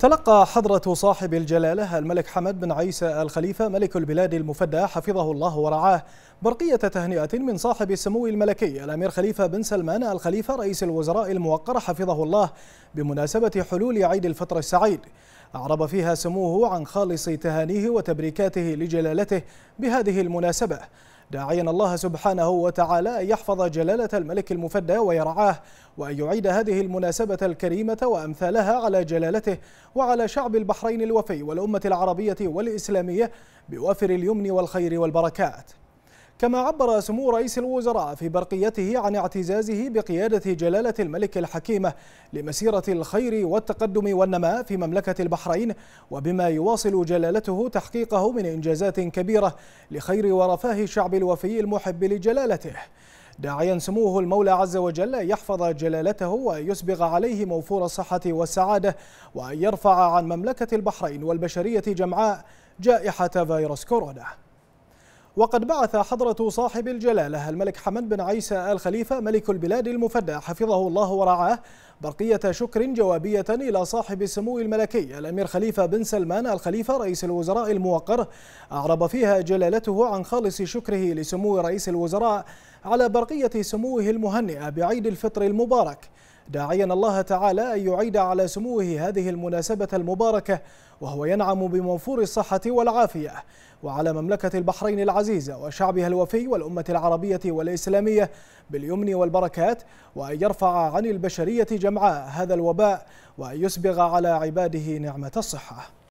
تلقى حضرة صاحب الجلالة الملك حمد بن عيسى الخليفة ملك البلاد المفدى حفظه الله ورعاه برقية تهنئة من صاحب السمو الملكي الأمير خليفة بن سلمان الخليفة رئيس الوزراء الموقر حفظه الله بمناسبة حلول عيد الفطر السعيد أعرب فيها سموه عن خالص تهانيه وتبريكاته لجلالته بهذه المناسبة داعيا الله سبحانه وتعالى أن يحفظ جلالة الملك المفدى ويرعاه وأن يعيد هذه المناسبة الكريمة وأمثالها على جلالته وعلى شعب البحرين الوفي والأمة العربية والإسلامية بوافر اليمن والخير والبركات كما عبر سمو رئيس الوزراء في برقيته عن اعتزازه بقيادة جلالة الملك الحكيمة لمسيرة الخير والتقدم والنماء في مملكة البحرين وبما يواصل جلالته تحقيقه من إنجازات كبيرة لخير ورفاه الشعب الوفي المحب لجلالته داعيا سموه المولى عز وجل يحفظ جلالته ويسبغ عليه موفور الصحة والسعادة وأن يرفع عن مملكة البحرين والبشرية جمعاء جائحة فيروس كورونا وقد بعث حضرة صاحب الجلالة الملك حمد بن عيسى آل خليفة ملك البلاد المفدى حفظه الله ورعاه برقية شكر جوابية إلى صاحب السمو الملكي الأمير خليفة بن سلمان الخليفة رئيس الوزراء الموقر أعرب فيها جلالته عن خالص شكره لسمو رئيس الوزراء على برقية سموه المهنئة بعيد الفطر المبارك داعيا الله تعالى أن يعيد على سموه هذه المناسبة المباركة وهو ينعم بموفور الصحة والعافية وعلى مملكة البحرين العزيزة وشعبها الوفي والأمة العربية والإسلامية باليمن والبركات وأن يرفع عن البشرية جمعاء هذا الوباء وأن يسبغ على عباده نعمة الصحة